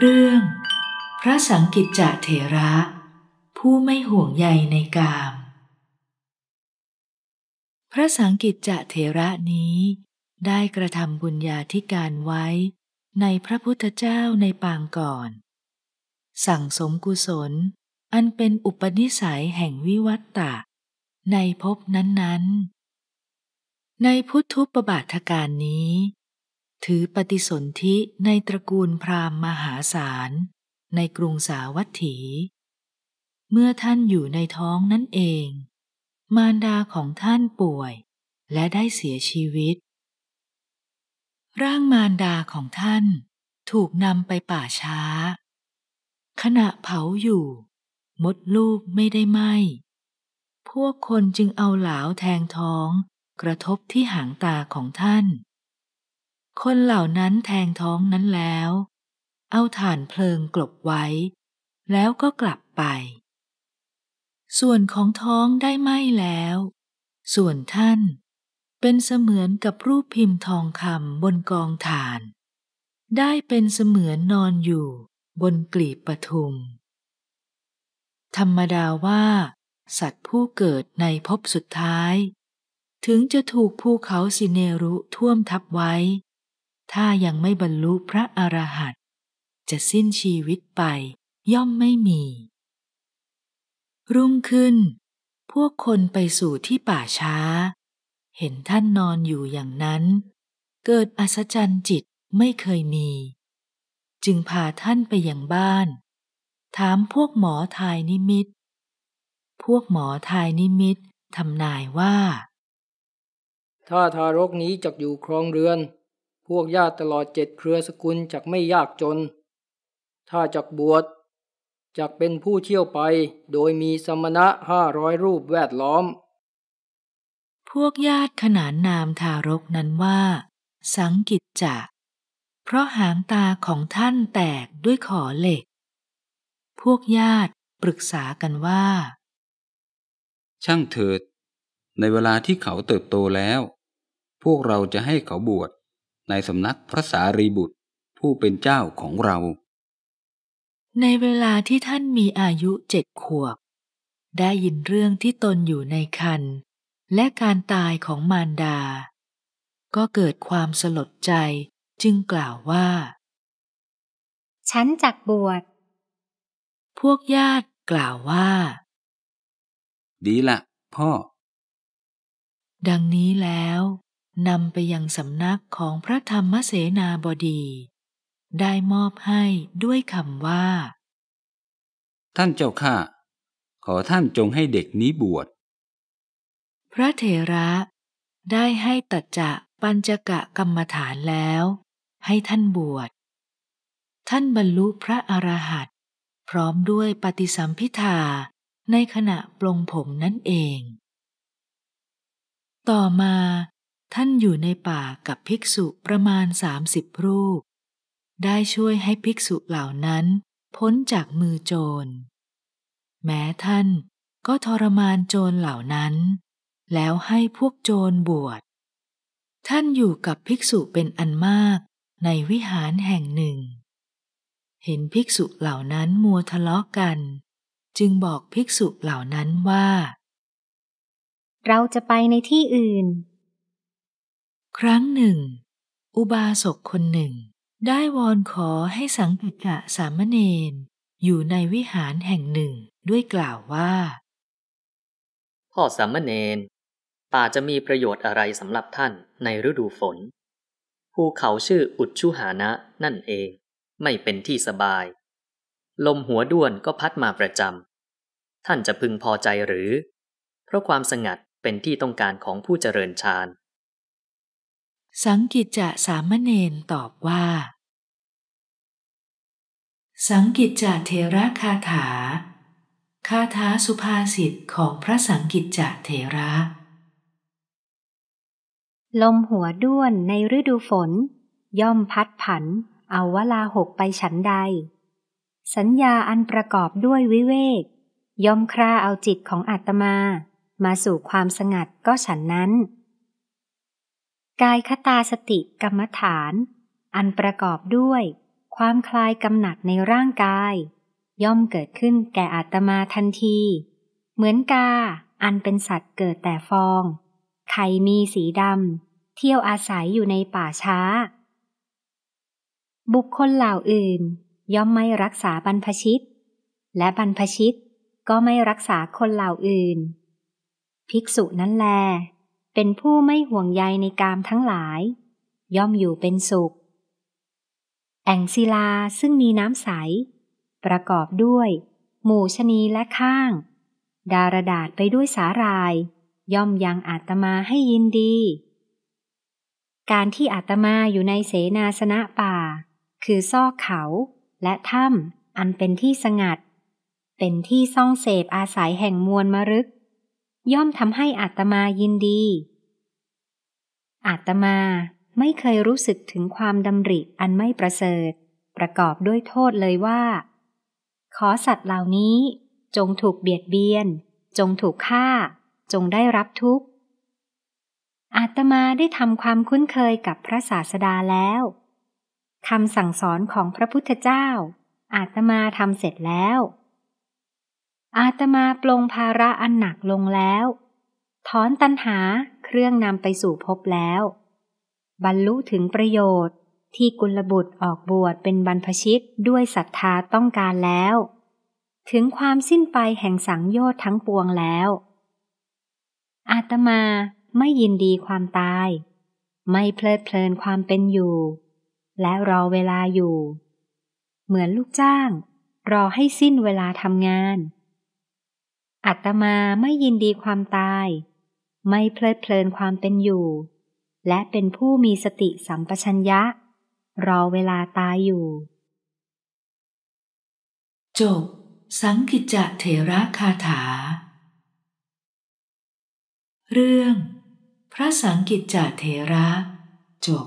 เรื่องพระสังกิจจะเถระ ผู้ไม่ห่วงใยในกาม พระสังกิจจะเถระนี้ได้กระทำบุญญาธิการไว้ในพระพุทธเจ้าในปางก่อน สั่งสมกุศลอันเป็นอุปนิสัยแห่งวิวัตตะ ในภพนั้นๆ ในพุทธุปบาทการนี้ถือปฏิสนธิในตระกูลพราหมณ์มหาศาลในกรุงสาวัตถี เมื่อท่านอยู่ในท้องนั่นเอง มารดาของท่านป่วยและได้เสียชีวิต ร่างมารดาของท่านถูกนำไปป่าช้า ขณะเผาอยู่ มดลูกไม่ได้ไหมพวกคนจึงเอาเหลาแทงท้องกระทบที่หางตาของท่านคนเหล่านั้นแทงท้องนั้นแล้ว เอาฐานเพลิงกลบไว้ แล้วก็กลับไป ส่วนของท้องได้ไหมแล้ว ส่วนท่านเป็นเสมือนกับรูปพิมพ์ทองคำบนกองฐาน ได้เป็นเสมือนนอนอยู่บนกลีบปทุม ธรรมดาว่า สัตว์ผู้เกิดในภพสุดท้าย ถึงจะถูกภูเขาสิเนรุท่วมทับไว้ถ้ายังไม่บรรลุพระอรหันต์จะสิ้นชีวิตไปย่อมไม่มี รุ่งขึ้น พวกคนไปสู่ที่ป่าช้า เห็นท่านนอนอยู่อย่างนั้น เกิดอัศจรรย์จิตไม่เคยมี จึงพาท่านไปยังบ้าน ถามพวกหมอทายนิมิต พวกหมอทายนิมิตทำนายว่าถ้าทารกนี้จะอยู่ครองเรือนพวกญาติตลอดเจ็ดเครือสกุลจักไม่ยากจน ถ้าจักบวชจักเป็นผู้เที่ยวไปโดยมีสมณะห้าร้อยรูปแวดล้อม พวกญาติขนานนามทารกนั้นว่า สังกิจจะเพราะหางตาของท่านแตกด้วยขอเหล็ก พวกญาติปรึกษากันว่า ช่างเถิด ในเวลาที่เขาเติบโตแล้ว พวกเราจะให้เขาบวชในสำนักพระสารีบุตรผู้เป็นเจ้าของเรา ในเวลาที่ท่านมีอายุเจ็ดขวบ ได้ยินเรื่องที่ตนอยู่ในคัน และการตายของมารดา ก็เกิดความสลดใจจึงกล่าวว่า ฉันจักบวชพวกญาติกล่าวว่า ดีละพ่อ ดังนี้แล้วนำไปยังสำนักของพระธรรมเสนาบดี ได้มอบให้ด้วยคำว่า ท่านเจ้าข้าขอท่านจงให้เด็กนี้บวชพระเถระได้ให้ตัจจะปัญจกะกรรมฐานแล้ว ให้ท่านบวชท่านบรรลุพระอรหันต์พร้อมด้วยปฏิสัมพิธาในขณะปลงผมนั่นเอง ต่อมาท่านอยู่ในป่ากับภิกษุประมาณสสิบรูป ได้ช่วยให้ภิกษุเหล่านั้นพ้นจากมือโจร แม้ท่านก็ทรมานโจรเหล่านั้น แล้วให้พวกโจรบวช ท่านอยู่กับภิกษุเป็นอันมากในวิหารแห่งหนึ่ง เห็นภิกษุเหล่านั้นมัวทะเลาะกัน จึงบอกภิกษุเหล่านั้นว่า เราจะไปในที่อื่นครั้งหนึ่ง อุบาสกคนหนึ่งได้วอนขอให้สังกัจจะสามเณรอยู่ในวิหารแห่งหนึ่งด้วยกล่าวว่า พ่อสามเณรป่าจะมีประโยชน์อะไรสำหรับท่านในฤดูฝนภูเขาชื่ออุดชุหานะนั่นเองไม่เป็นที่สบาย ลมหัวด้วนก็พัดมาประจำ ท่านจะพึงพอใจหรือ เพราะความสงัดเป็นที่ต้องการของผู้เจริญฌานสังกิจจะสามเณรตอบว่า สังกิจจะเทระคาถา คาถาสุภาษิตของพระสังกิจจะเทระ ลมหัวด้วนในฤดูฝน ย่อมพัดผัน เอาวลาหกไปฉันใด สัญญาอันประกอบด้วยวิเวก ย่อมคร่าเอาจิตของอาตมา มาสู่ความสงัดก็ฉันนั้นกายคตาสติกรรมฐาน อันประกอบด้วย ความคลายกำหนัดในร่างกาย ย่อมเกิดขึ้นแก่อาตมาทันที เหมือนกาอันเป็นสัตว์เกิดแต่ฟองไข่มีสีดำ เที่ยวอาศัยอยู่ในป่าช้า บุคคลเหล่าอื่นย่อมไม่รักษาบรรพชิตและบรรพชิตก็ไม่รักษาคนเหล่าอื่น ภิกษุนั้นแลเป็นผู้ไม่ห่วงใยในกามทั้งหลาย ย่อมอยู่เป็นสุขแอ่งศิลาซึ่งมีน้ำใส ประกอบด้วย หมู่ชนีและข้าง ดารดาษไปด้วยสาราย ย่อมยังอาตมาให้ยินดี การที่อาตมาอยู่ในเสนาสนะป่า คือซอกเขาและถ้ำอันเป็นที่สงัด เป็นที่ซ่องเสพอาศัยแห่งมวลมรึกย่อมทำให้อัตมายินดี อัตมาไม่เคยรู้สึกถึงความดำริอันไม่ประเสริฐ ประกอบด้วยโทษเลยว่า ขอสัตว์เหล่านี้จงถูกเบียดเบียน จงถูกฆ่า จงได้รับทุกข์อาตมาได้ทำความคุ้นเคยกับพระศาสดาแล้วคำสั่งสอนของพระพุทธเจ้า อาตมาทำเสร็จแล้วอาตมาปลงภาระอันหนักลงแล้ว ถอนตัณหาเครื่องนำไปสู่พบแล้ว บรรลุถึงประโยชน์ที่กุลบุตรออกบวชเป็นบรรพชิต ด้วยศรัทธาต้องการแล้ว ถึงความสิ้นไปแห่งสังโยชน์ทั้งปวงแล้ว อาตมาไม่ยินดีความตาย ไม่เพลิดเพลินความเป็นอยู่ และรอเวลาอยู่ เหมือนลูกจ้าง รอให้สิ้นเวลาทำงานอัตมาไม่ยินดีความตาย ไม่เพลิดเพลินความเป็นอยู่ และเป็นผู้มีสติสัมปชัญญะ รอเวลาตายอยู่จบสังกิจจะเถระคาถา เรื่องพระสังกิจจะเถระจบ